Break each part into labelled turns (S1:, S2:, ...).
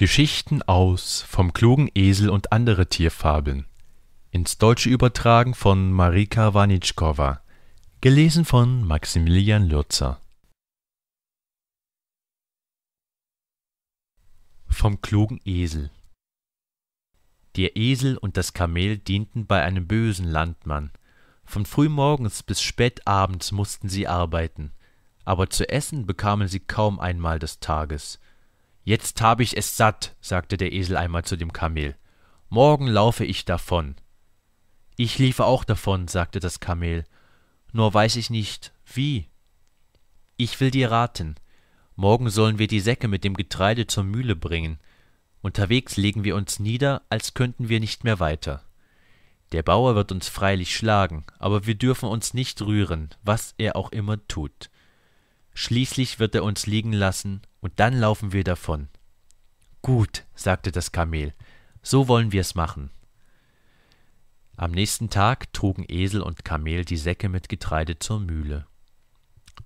S1: Geschichten aus Vom klugen Esel und andere Tierfabeln ins Deutsche übertragen von Marika Wanitschkova. Gelesen von Maximilian Lürzer. Vom klugen Esel Der Esel und das Kamel dienten bei einem bösen Landmann. Von frühmorgens bis spätabends mussten sie arbeiten, aber zu essen bekamen sie kaum einmal des Tages – Jetzt habe ich es satt, sagte der Esel einmal zu dem Kamel. Morgen laufe ich davon. Ich liefe auch davon, sagte das Kamel, nur weiß ich nicht, wie. Ich will dir raten. Morgen sollen wir die Säcke mit dem Getreide zur Mühle bringen. Unterwegs legen wir uns nieder, als könnten wir nicht mehr weiter. Der Bauer wird uns freilich schlagen, aber wir dürfen uns nicht rühren, was er auch immer tut. Schließlich wird er uns liegen lassen, und dann laufen wir davon. Gut, sagte das Kamel, so wollen wir's machen. Am nächsten Tag trugen Esel und Kamel die Säcke mit Getreide zur Mühle.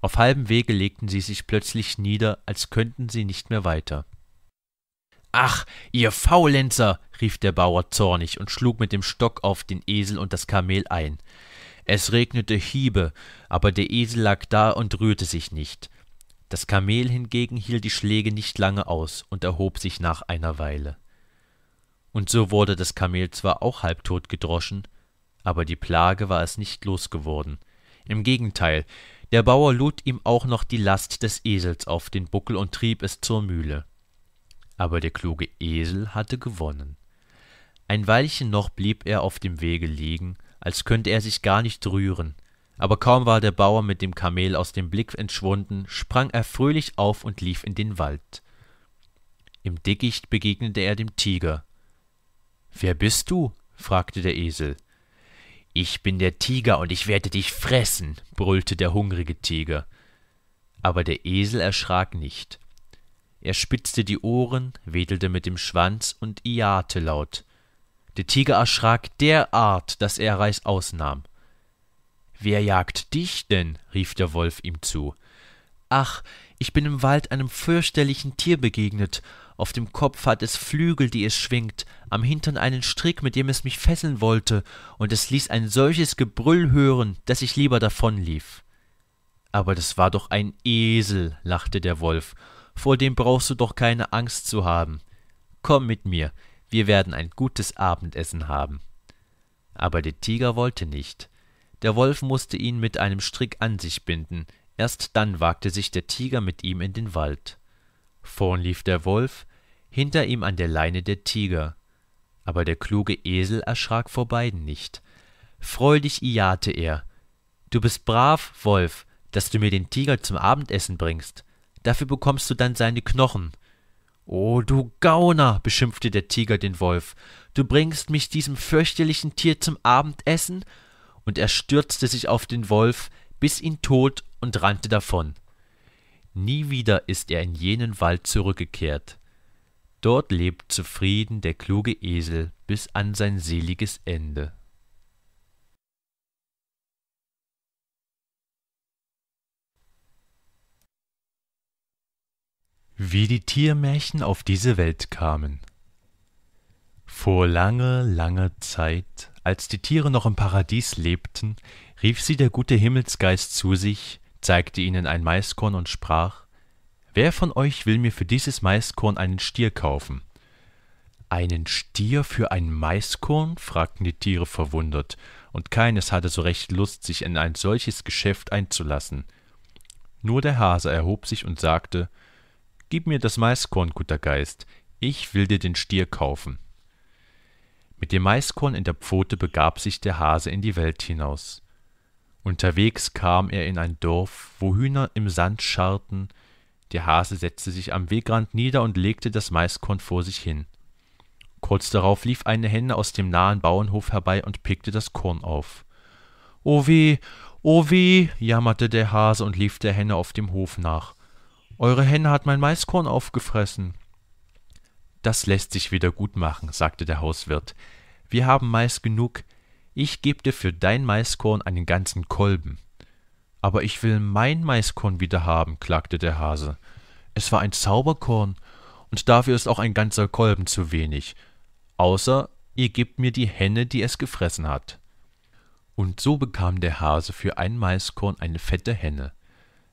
S1: Auf halbem Wege legten sie sich plötzlich nieder, als könnten sie nicht mehr weiter. Ach, ihr Faulenzer! rief der Bauer zornig und schlug mit dem Stock auf den Esel und das Kamel ein. Es regnete Hiebe, aber der Esel lag da und rührte sich nicht das Kamel hingegen hielt die Schläge nicht lange aus und erhob sich nach einer Weile. Und so wurde das Kamel zwar auch halbtot gedroschen, aber die Plage war es nicht losgeworden. Im Gegenteil, der Bauer lud ihm auch noch die Last des Esels auf den Buckel und trieb es zur Mühle. Aber der kluge Esel hatte gewonnen. Ein Weilchen noch blieb er auf dem Wege liegen, als könnte er sich gar nicht rühren, aber kaum war der Bauer mit dem Kamel aus dem Blick entschwunden, sprang er fröhlich auf und lief in den Wald. Im Dickicht begegnete er dem Tiger. Wer bist du? fragte der Esel. Ich bin der Tiger und ich werde dich fressen, brüllte der hungrige Tiger. Aber der Esel erschrak nicht. Er spitzte die Ohren, wedelte mit dem Schwanz und iate laut. Der Tiger erschrak derart, dass er Reis ausnahm. Wer jagt dich denn? rief der Wolf ihm zu. Ach, ich bin im Wald einem fürchterlichen Tier begegnet. Auf dem Kopf hat es Flügel, die es schwingt, am Hintern einen Strick, mit dem es mich fesseln wollte, und es ließ ein solches Gebrüll hören, dass ich lieber davonlief. Aber das war doch ein Esel, lachte der Wolf, vor dem brauchst du doch keine Angst zu haben. Komm mit mir, wir werden ein gutes Abendessen haben. Aber der Tiger wollte nicht der Wolf mußte ihn mit einem Strick an sich binden, erst dann wagte sich der Tiger mit ihm in den Wald. Vorn lief der Wolf, hinter ihm an der Leine der Tiger. Aber der kluge Esel erschrak vor beiden nicht. Freudig ijahte er. Du bist brav, Wolf, dass du mir den Tiger zum Abendessen bringst. Dafür bekommst du dann seine Knochen. O du Gauner, beschimpfte der Tiger den Wolf, du bringst mich diesem fürchterlichen Tier zum Abendessen und er stürzte sich auf den Wolf, biss ihn tot und rannte davon. Nie wieder ist er in jenen Wald zurückgekehrt. Dort lebt zufrieden der kluge Esel bis an sein seliges Ende. Wie die Tiermärchen auf diese Welt kamen. Vor lange, langer Zeit als die Tiere noch im Paradies lebten, rief sie der gute Himmelsgeist zu sich, zeigte ihnen ein Maiskorn und sprach, Wer von euch will mir für dieses Maiskorn einen Stier kaufen? Einen Stier für ein Maiskorn? fragten die Tiere verwundert, und keines hatte so recht Lust, sich in ein solches Geschäft einzulassen. Nur der Hase erhob sich und sagte Gib mir das Maiskorn, guter Geist, ich will dir den Stier kaufen. Mit dem Maiskorn in der Pfote begab sich der Hase in die Welt hinaus. Unterwegs kam er in ein Dorf, wo Hühner im Sand scharrten, der Hase setzte sich am Wegrand nieder und legte das Maiskorn vor sich hin. Kurz darauf lief eine Henne aus dem nahen Bauernhof herbei und pickte das Korn auf. O oh weh, o oh weh, jammerte der Hase und lief der Henne auf dem Hof nach. Eure Henne hat mein Maiskorn aufgefressen. Das lässt sich wieder gut machen, sagte der Hauswirt. Wir haben Mais genug. Ich geb dir für dein Maiskorn einen ganzen Kolben. Aber ich will mein Maiskorn wieder haben, klagte der Hase. Es war ein Zauberkorn, und dafür ist auch ein ganzer Kolben zu wenig. Außer ihr gebt mir die Henne, die es gefressen hat. Und so bekam der Hase für ein Maiskorn eine fette Henne.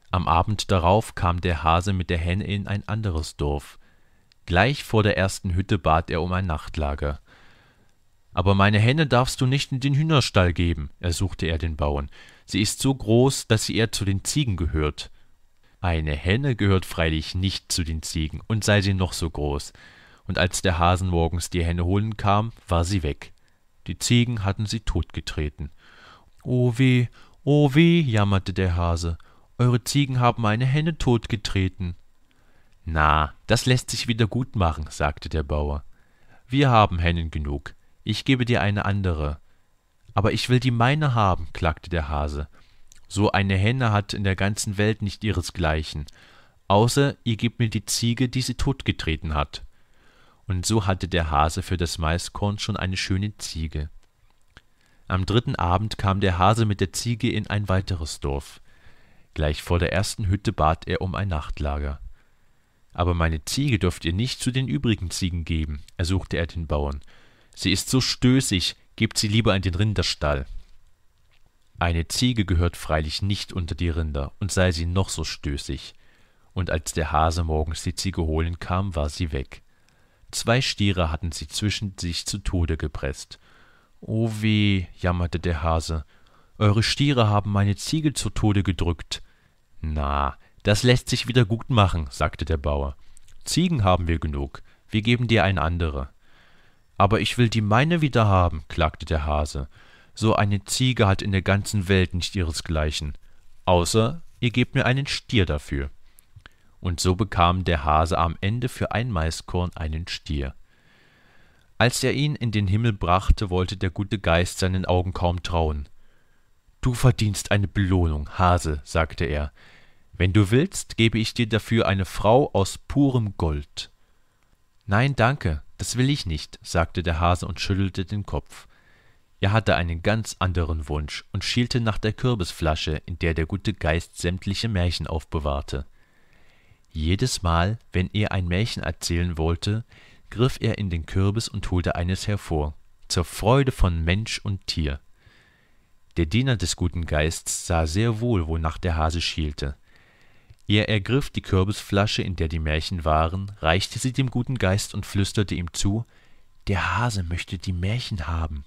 S1: Am Abend darauf kam der Hase mit der Henne in ein anderes Dorf. Gleich vor der ersten Hütte bat er um ein Nachtlager. Aber meine Henne darfst du nicht in den Hühnerstall geben, ersuchte er den Bauern. Sie ist so groß, dass sie eher zu den Ziegen gehört. Eine Henne gehört freilich nicht zu den Ziegen, und sei sie noch so groß. Und als der Hasen morgens die Henne holen kam, war sie weg. Die Ziegen hatten sie totgetreten. O oh weh, o oh weh, jammerte der Hase, eure Ziegen haben meine Henne totgetreten. Na, das läßt sich wieder gut machen, sagte der Bauer. Wir haben Hennen genug. Ich gebe dir eine andere. Aber ich will die meine haben, klagte der Hase. So eine Henne hat in der ganzen Welt nicht ihresgleichen, außer ihr gebt mir die Ziege, die sie totgetreten hat. Und so hatte der Hase für das Maiskorn schon eine schöne Ziege. Am dritten Abend kam der Hase mit der Ziege in ein weiteres Dorf. Gleich vor der ersten Hütte bat er um ein Nachtlager aber meine Ziege dürft ihr nicht zu den übrigen Ziegen geben, ersuchte er den Bauern. Sie ist so stößig, gebt sie lieber in den Rinderstall. Eine Ziege gehört freilich nicht unter die Rinder, und sei sie noch so stößig. Und als der Hase morgens die Ziege holen kam, war sie weg. Zwei Stiere hatten sie zwischen sich zu Tode gepresst. O weh, jammerte der Hase, eure Stiere haben meine Ziege zu Tode gedrückt. Na, das läßt sich wieder gut machen, sagte der Bauer. Ziegen haben wir genug, wir geben dir eine andere. Aber ich will die meine wieder haben, klagte der Hase. So eine Ziege hat in der ganzen Welt nicht ihresgleichen, außer ihr gebt mir einen Stier dafür. Und so bekam der Hase am Ende für ein Maiskorn einen Stier. Als er ihn in den Himmel brachte, wollte der gute Geist seinen Augen kaum trauen. Du verdienst eine Belohnung, Hase, sagte er, wenn du willst, gebe ich dir dafür eine Frau aus purem Gold. Nein, danke, das will ich nicht, sagte der Hase und schüttelte den Kopf. Er hatte einen ganz anderen Wunsch und schielte nach der Kürbisflasche, in der der gute Geist sämtliche Märchen aufbewahrte. Jedes Mal, wenn er ein Märchen erzählen wollte, griff er in den Kürbis und holte eines hervor, zur Freude von Mensch und Tier. Der Diener des guten Geists sah sehr wohl, wonach der Hase schielte er ergriff die Kürbisflasche, in der die Märchen waren, reichte sie dem guten Geist und flüsterte ihm zu, der Hase möchte die Märchen haben.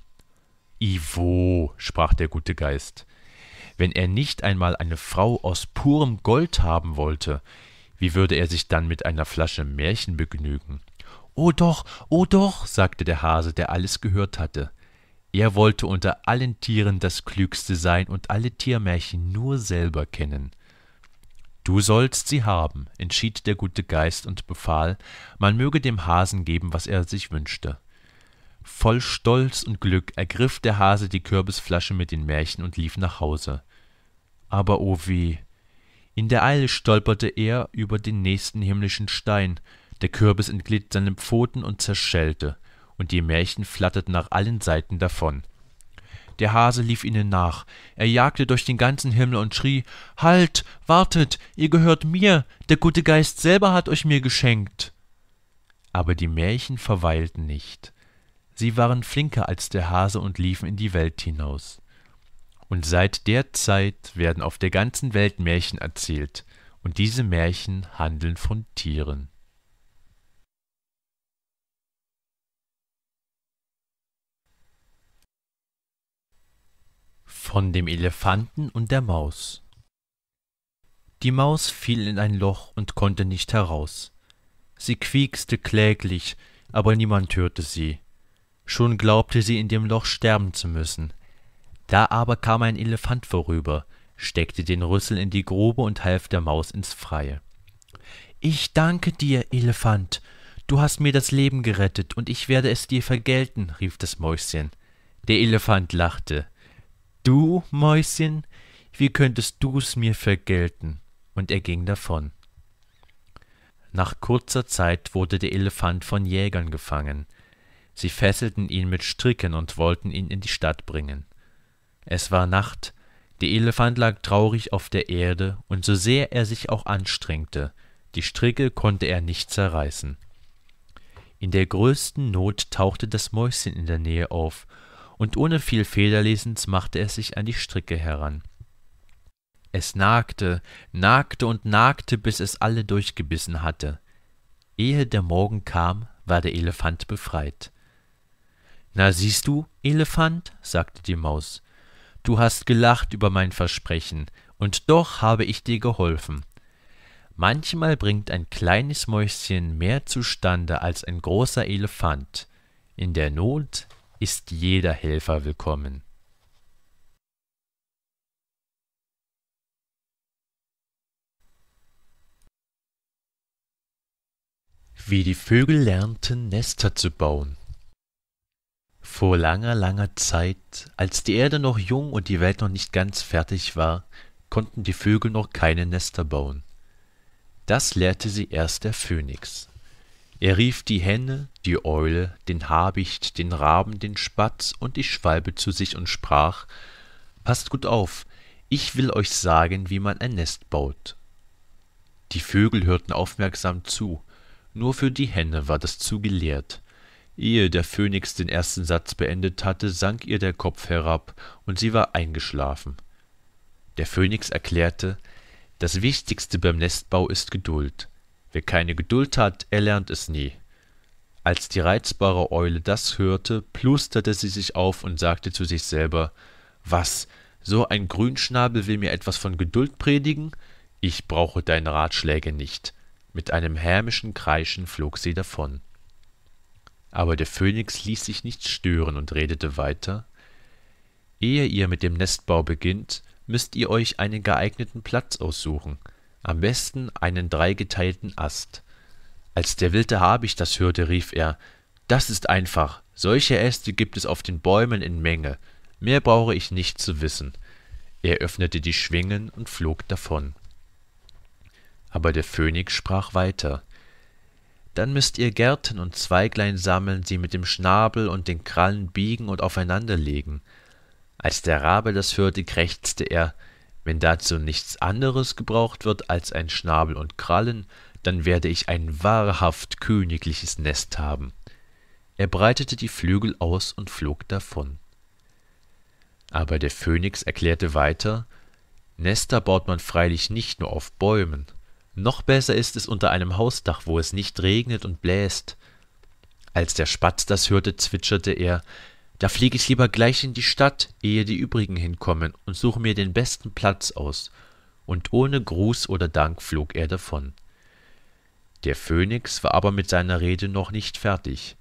S1: Ivo, sprach der gute Geist, wenn er nicht einmal eine Frau aus purem Gold haben wollte, wie würde er sich dann mit einer Flasche Märchen begnügen? Oh doch, oh doch, sagte der Hase, der alles gehört hatte. Er wollte unter allen Tieren das Klügste sein und alle Tiermärchen nur selber kennen. Du sollst sie haben, entschied der gute Geist und befahl, man möge dem Hasen geben, was er sich wünschte. Voll Stolz und Glück ergriff der Hase die Kürbisflasche mit den Märchen und lief nach Hause. Aber o oh weh! In der Eile stolperte er über den nächsten himmlischen Stein, der Kürbis entglitt seinen Pfoten und zerschellte, und die Märchen flatterten nach allen Seiten davon. Der Hase lief ihnen nach. Er jagte durch den ganzen Himmel und schrie: Halt, wartet, ihr gehört mir, der gute Geist selber hat euch mir geschenkt. Aber die Märchen verweilten nicht. Sie waren flinker als der Hase und liefen in die Welt hinaus. Und seit der Zeit werden auf der ganzen Welt Märchen erzählt, und diese Märchen handeln von Tieren. Von dem Elefanten und der Maus Die Maus fiel in ein Loch und konnte nicht heraus. Sie quiekste kläglich, aber niemand hörte sie. Schon glaubte sie in dem Loch sterben zu müssen. Da aber kam ein Elefant vorüber, steckte den Rüssel in die Grube und half der Maus ins Freie. Ich danke dir, Elefant, du hast mir das Leben gerettet, und ich werde es dir vergelten, rief das Mäuschen. Der Elefant lachte. Du, Mäuschen, wie könntest du's mir vergelten? Und er ging davon. Nach kurzer Zeit wurde der Elefant von Jägern gefangen. Sie fesselten ihn mit Stricken und wollten ihn in die Stadt bringen. Es war Nacht, der Elefant lag traurig auf der Erde, und so sehr er sich auch anstrengte, die Stricke konnte er nicht zerreißen. In der größten Not tauchte das Mäuschen in der Nähe auf und ohne viel Federlesens machte es sich an die Stricke heran. Es nagte, nagte und nagte, bis es alle durchgebissen hatte. Ehe der Morgen kam, war der Elefant befreit. Na siehst du, Elefant, sagte die Maus, du hast gelacht über mein Versprechen, und doch habe ich dir geholfen. Manchmal bringt ein kleines Mäuschen mehr zustande als ein großer Elefant. In der Not ist jeder Helfer willkommen. Wie die Vögel lernten, Nester zu bauen. Vor langer, langer Zeit, als die Erde noch jung und die Welt noch nicht ganz fertig war, konnten die Vögel noch keine Nester bauen. Das lehrte sie erst der Phönix er rief die henne die eule den habicht den raben den spatz und die schwalbe zu sich und sprach paßt gut auf ich will euch sagen wie man ein nest baut die vögel hörten aufmerksam zu nur für die henne war das zu gelehrt. ehe der phönix den ersten satz beendet hatte sank ihr der kopf herab und sie war eingeschlafen der phönix erklärte das wichtigste beim nestbau ist geduld Wer keine Geduld hat, erlernt es nie. Als die reizbare Eule das hörte, plusterte sie sich auf und sagte zu sich selber, was, so ein Grünschnabel will mir etwas von Geduld predigen? Ich brauche deine Ratschläge nicht. Mit einem hämischen Kreischen flog sie davon. Aber der Phönix ließ sich nicht stören und redete weiter. Ehe ihr mit dem Nestbau beginnt, müsst ihr euch einen geeigneten Platz aussuchen – am besten einen dreigeteilten Ast. Als der wilde Habicht das hörte, rief er: Das ist einfach. Solche Äste gibt es auf den Bäumen in Menge. Mehr brauche ich nicht zu wissen. Er öffnete die Schwingen und flog davon. Aber der Phönix sprach weiter: Dann müsst ihr Gärten und Zweiglein sammeln, sie mit dem Schnabel und den Krallen biegen und aufeinander legen. Als der Rabe das hörte, krächzte er: wenn dazu nichts anderes gebraucht wird als ein Schnabel und Krallen, dann werde ich ein wahrhaft königliches Nest haben. Er breitete die Flügel aus und flog davon. Aber der Phönix erklärte weiter, Nester baut man freilich nicht nur auf Bäumen. Noch besser ist es unter einem Hausdach, wo es nicht regnet und bläst. Als der Spatz das hörte, zwitscherte er, da fliege ich lieber gleich in die Stadt, ehe die übrigen hinkommen, und suche mir den besten Platz aus. Und ohne Gruß oder Dank flog er davon. Der Phönix war aber mit seiner Rede noch nicht fertig.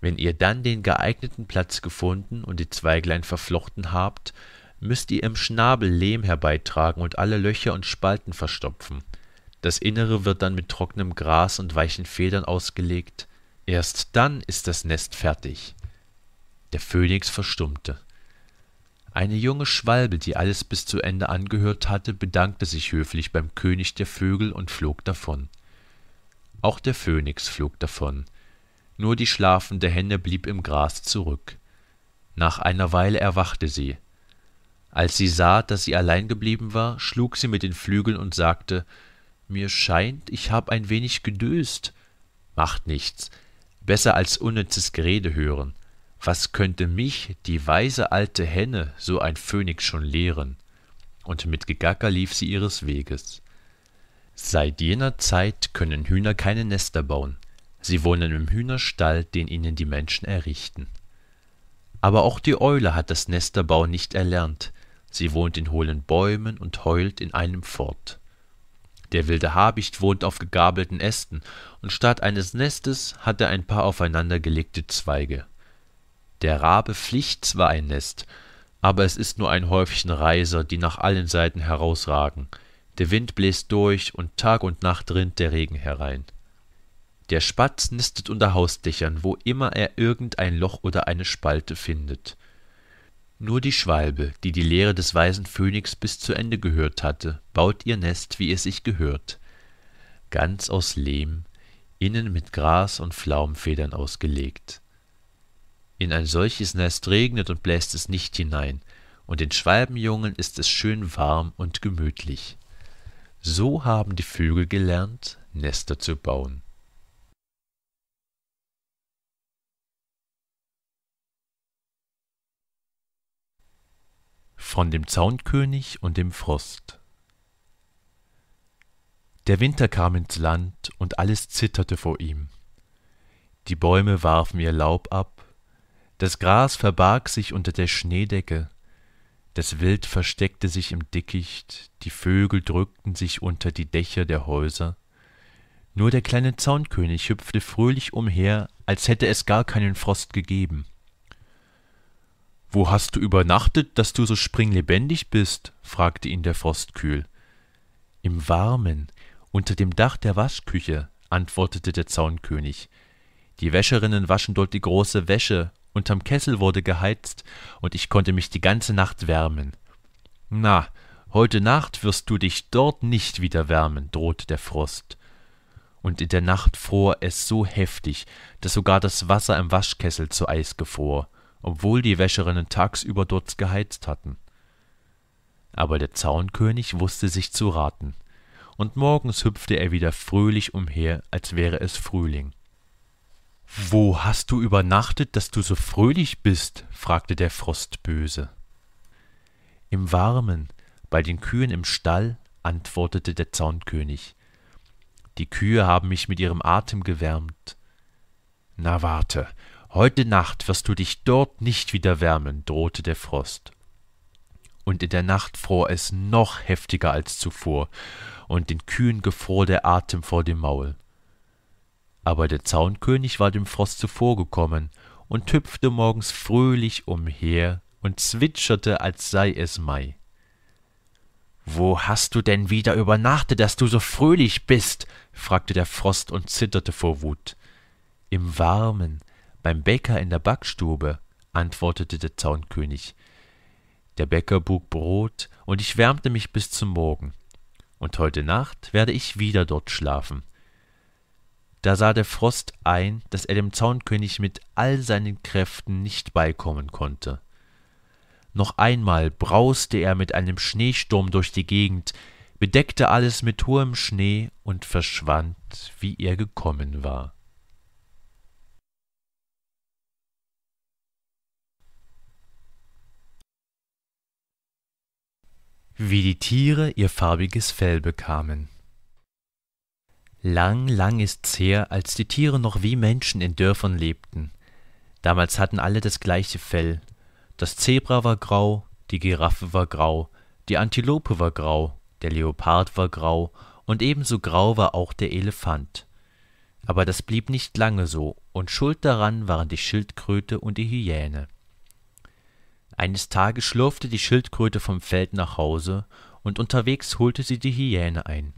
S1: Wenn ihr dann den geeigneten Platz gefunden und die Zweiglein verflochten habt, müsst ihr im Schnabel Lehm herbeitragen und alle Löcher und Spalten verstopfen. Das Innere wird dann mit trockenem Gras und weichen Federn ausgelegt. Erst dann ist das Nest fertig der Phönix verstummte. Eine junge Schwalbe, die alles bis zu Ende angehört hatte, bedankte sich höflich beim König der Vögel und flog davon. Auch der Phönix flog davon. Nur die schlafende Henne blieb im Gras zurück. Nach einer Weile erwachte sie. Als sie sah, dass sie allein geblieben war, schlug sie mit den Flügeln und sagte Mir scheint, ich habe ein wenig gedöst. Macht nichts. Besser als unnützes Gerede hören. Was könnte mich, die weise alte Henne, so ein Phönix schon lehren? Und mit Gegacker lief sie ihres Weges. Seit jener Zeit können Hühner keine Nester bauen. Sie wohnen im Hühnerstall, den ihnen die Menschen errichten. Aber auch die Eule hat das Nesterbau nicht erlernt. Sie wohnt in hohlen Bäumen und heult in einem fort. Der wilde Habicht wohnt auf gegabelten Ästen, und statt eines Nestes hat er ein paar aufeinandergelegte Zweige der rabe flicht zwar ein nest aber es ist nur ein häufchen reiser die nach allen seiten herausragen der wind bläst durch und tag und nacht rinnt der regen herein der spatz nistet unter hausdächern wo immer er irgendein loch oder eine spalte findet nur die schwalbe die die lehre des weisen phönix bis zu ende gehört hatte baut ihr nest wie es sich gehört ganz aus lehm innen mit gras und flaumfedern ausgelegt in ein solches Nest regnet und bläst es nicht hinein, und den Schwalbenjungen ist es schön warm und gemütlich. So haben die Vögel gelernt, Nester zu bauen. Von dem Zaunkönig und dem Frost Der Winter kam ins Land, und alles zitterte vor ihm. Die Bäume warfen ihr Laub ab, das gras verbarg sich unter der schneedecke das wild versteckte sich im dickicht die vögel drückten sich unter die dächer der häuser nur der kleine zaunkönig hüpfte fröhlich umher als hätte es gar keinen frost gegeben wo hast du übernachtet daß du so springlebendig bist fragte ihn der frost kühl im warmen unter dem dach der waschküche antwortete der zaunkönig die wäscherinnen waschen dort die große wäsche Unterm Kessel wurde geheizt, und ich konnte mich die ganze Nacht wärmen. Na, heute Nacht wirst du dich dort nicht wieder wärmen, drohte der Frost. Und in der Nacht fror es so heftig, dass sogar das Wasser im Waschkessel zu Eis gefror, obwohl die Wäscherinnen tagsüber dort geheizt hatten. Aber der Zaunkönig wusste sich zu raten, und morgens hüpfte er wieder fröhlich umher, als wäre es Frühling. Wo hast du übernachtet, dass du so fröhlich bist? fragte der Frost böse. Im Warmen, bei den Kühen im Stall, antwortete der Zaunkönig. Die Kühe haben mich mit ihrem Atem gewärmt. Na warte, heute Nacht wirst du dich dort nicht wieder wärmen, drohte der Frost. Und in der Nacht fror es noch heftiger als zuvor, und den Kühen gefror der Atem vor dem Maul aber der Zaunkönig war dem Frost zuvorgekommen und hüpfte morgens fröhlich umher und zwitscherte, als sei es Mai. Wo hast du denn wieder übernachtet, dass du so fröhlich bist? fragte der Frost und zitterte vor Wut. Im Warmen, beim Bäcker in der Backstube, antwortete der Zaunkönig. Der Bäcker bug Brot, und ich wärmte mich bis zum Morgen. Und heute Nacht werde ich wieder dort schlafen. Da sah der Frost ein, dass er dem Zaunkönig mit all seinen Kräften nicht beikommen konnte. Noch einmal brauste er mit einem Schneesturm durch die Gegend, bedeckte alles mit hohem Schnee und verschwand, wie er gekommen war. Wie die Tiere ihr farbiges Fell bekamen. Lang, lang ist's her, als die Tiere noch wie Menschen in Dörfern lebten. Damals hatten alle das gleiche Fell. Das Zebra war grau, die Giraffe war grau, die Antilope war grau, der Leopard war grau und ebenso grau war auch der Elefant. Aber das blieb nicht lange so, und schuld daran waren die Schildkröte und die Hyäne. Eines Tages schlurfte die Schildkröte vom Feld nach Hause, und unterwegs holte sie die Hyäne ein.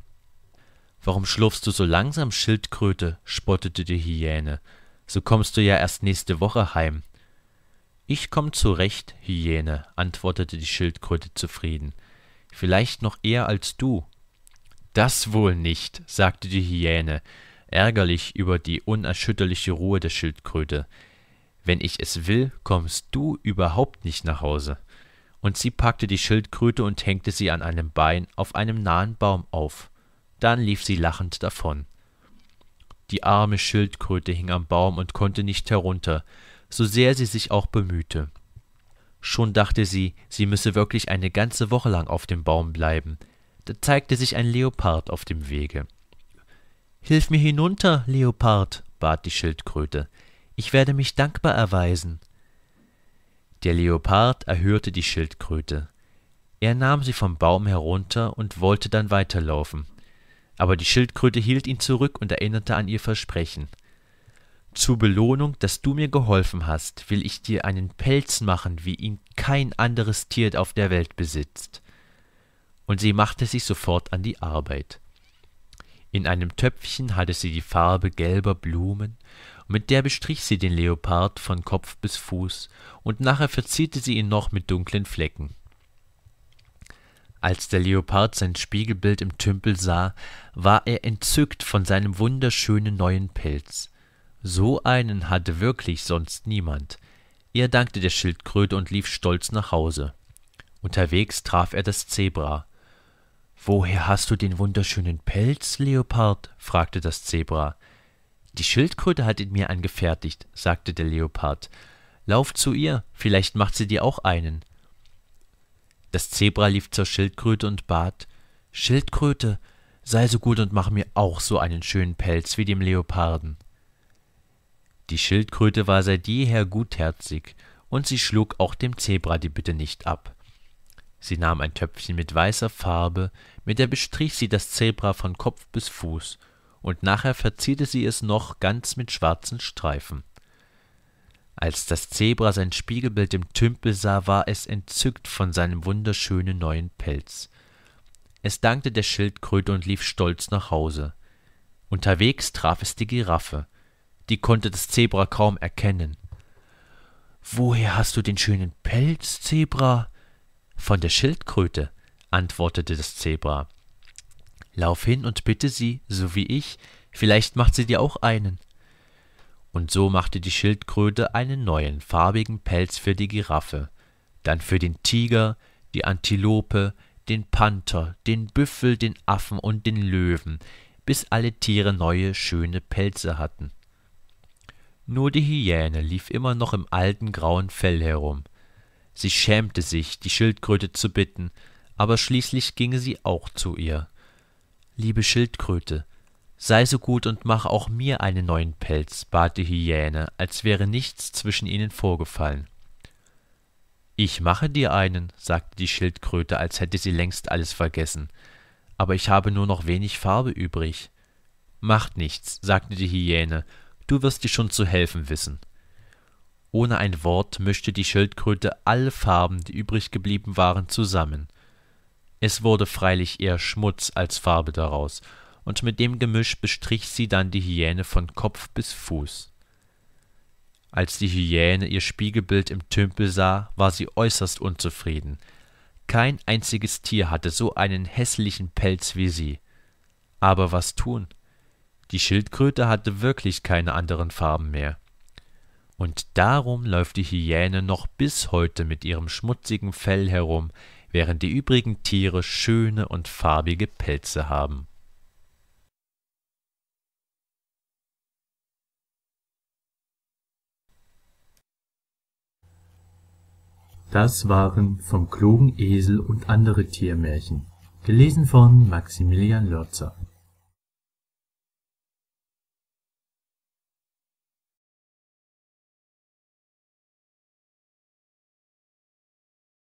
S1: Warum schlurfst du so langsam, Schildkröte? spottete die Hyäne. So kommst du ja erst nächste Woche heim. Ich komme zurecht, Hyäne, antwortete die Schildkröte zufrieden. Vielleicht noch eher als du. Das wohl nicht, sagte die Hyäne, ärgerlich über die unerschütterliche Ruhe der Schildkröte. Wenn ich es will, kommst du überhaupt nicht nach Hause. Und sie packte die Schildkröte und hängte sie an einem Bein auf einem nahen Baum auf dann lief sie lachend davon. Die arme Schildkröte hing am Baum und konnte nicht herunter, so sehr sie sich auch bemühte. Schon dachte sie, sie müsse wirklich eine ganze Woche lang auf dem Baum bleiben. Da zeigte sich ein Leopard auf dem Wege. Hilf mir hinunter, Leopard, bat die Schildkröte. Ich werde mich dankbar erweisen. Der Leopard erhörte die Schildkröte. Er nahm sie vom Baum herunter und wollte dann weiterlaufen aber die Schildkröte hielt ihn zurück und erinnerte an ihr Versprechen. Zur Belohnung, dass du mir geholfen hast, will ich dir einen Pelz machen, wie ihn kein anderes Tier auf der Welt besitzt. Und sie machte sich sofort an die Arbeit. In einem Töpfchen hatte sie die Farbe gelber Blumen, und mit der bestrich sie den Leopard von Kopf bis Fuß, und nachher verzierte sie ihn noch mit dunklen Flecken. Als der Leopard sein Spiegelbild im Tümpel sah, war er entzückt von seinem wunderschönen neuen Pelz. So einen hatte wirklich sonst niemand. Er dankte der Schildkröte und lief stolz nach Hause. Unterwegs traf er das Zebra. Woher hast du den wunderschönen Pelz, Leopard? fragte das Zebra. Die Schildkröte hat ihn mir angefertigt, sagte der Leopard. Lauf zu ihr, vielleicht macht sie dir auch einen. Das Zebra lief zur Schildkröte und bat Schildkröte, sei so gut und mach mir auch so einen schönen Pelz wie dem Leoparden. Die Schildkröte war seit jeher gutherzig, und sie schlug auch dem Zebra die Bitte nicht ab. Sie nahm ein Töpfchen mit weißer Farbe, mit der bestrich sie das Zebra von Kopf bis Fuß, und nachher verzierte sie es noch ganz mit schwarzen Streifen. Als das Zebra sein Spiegelbild im Tümpel sah, war es entzückt von seinem wunderschönen neuen Pelz. Es dankte der Schildkröte und lief stolz nach Hause. Unterwegs traf es die Giraffe. Die konnte das Zebra kaum erkennen. Woher hast du den schönen Pelz, Zebra? Von der Schildkröte, antwortete das Zebra. Lauf hin und bitte sie, so wie ich, vielleicht macht sie dir auch einen und so machte die Schildkröte einen neuen farbigen Pelz für die Giraffe, dann für den Tiger, die Antilope, den Panther, den Büffel, den Affen und den Löwen, bis alle Tiere neue, schöne Pelze hatten. Nur die Hyäne lief immer noch im alten grauen Fell herum. Sie schämte sich, die Schildkröte zu bitten, aber schließlich ginge sie auch zu ihr. Liebe Schildkröte, Sei so gut und mach auch mir einen neuen Pelz, bat die Hyäne, als wäre nichts zwischen ihnen vorgefallen. Ich mache dir einen, sagte die Schildkröte, als hätte sie längst alles vergessen, aber ich habe nur noch wenig Farbe übrig. Macht nichts, sagte die Hyäne, du wirst dir schon zu helfen wissen. Ohne ein Wort mischte die Schildkröte alle Farben, die übrig geblieben waren, zusammen. Es wurde freilich eher Schmutz als Farbe daraus, und mit dem Gemisch bestrich sie dann die Hyäne von Kopf bis Fuß. Als die Hyäne ihr Spiegelbild im Tümpel sah, war sie äußerst unzufrieden. Kein einziges Tier hatte so einen hässlichen Pelz wie sie. Aber was tun? Die Schildkröte hatte wirklich keine anderen Farben mehr. Und darum läuft die Hyäne noch bis heute mit ihrem schmutzigen Fell herum, während die übrigen Tiere schöne und farbige Pelze haben. Das waren Vom klugen Esel und andere Tiermärchen, gelesen von Maximilian Lörzer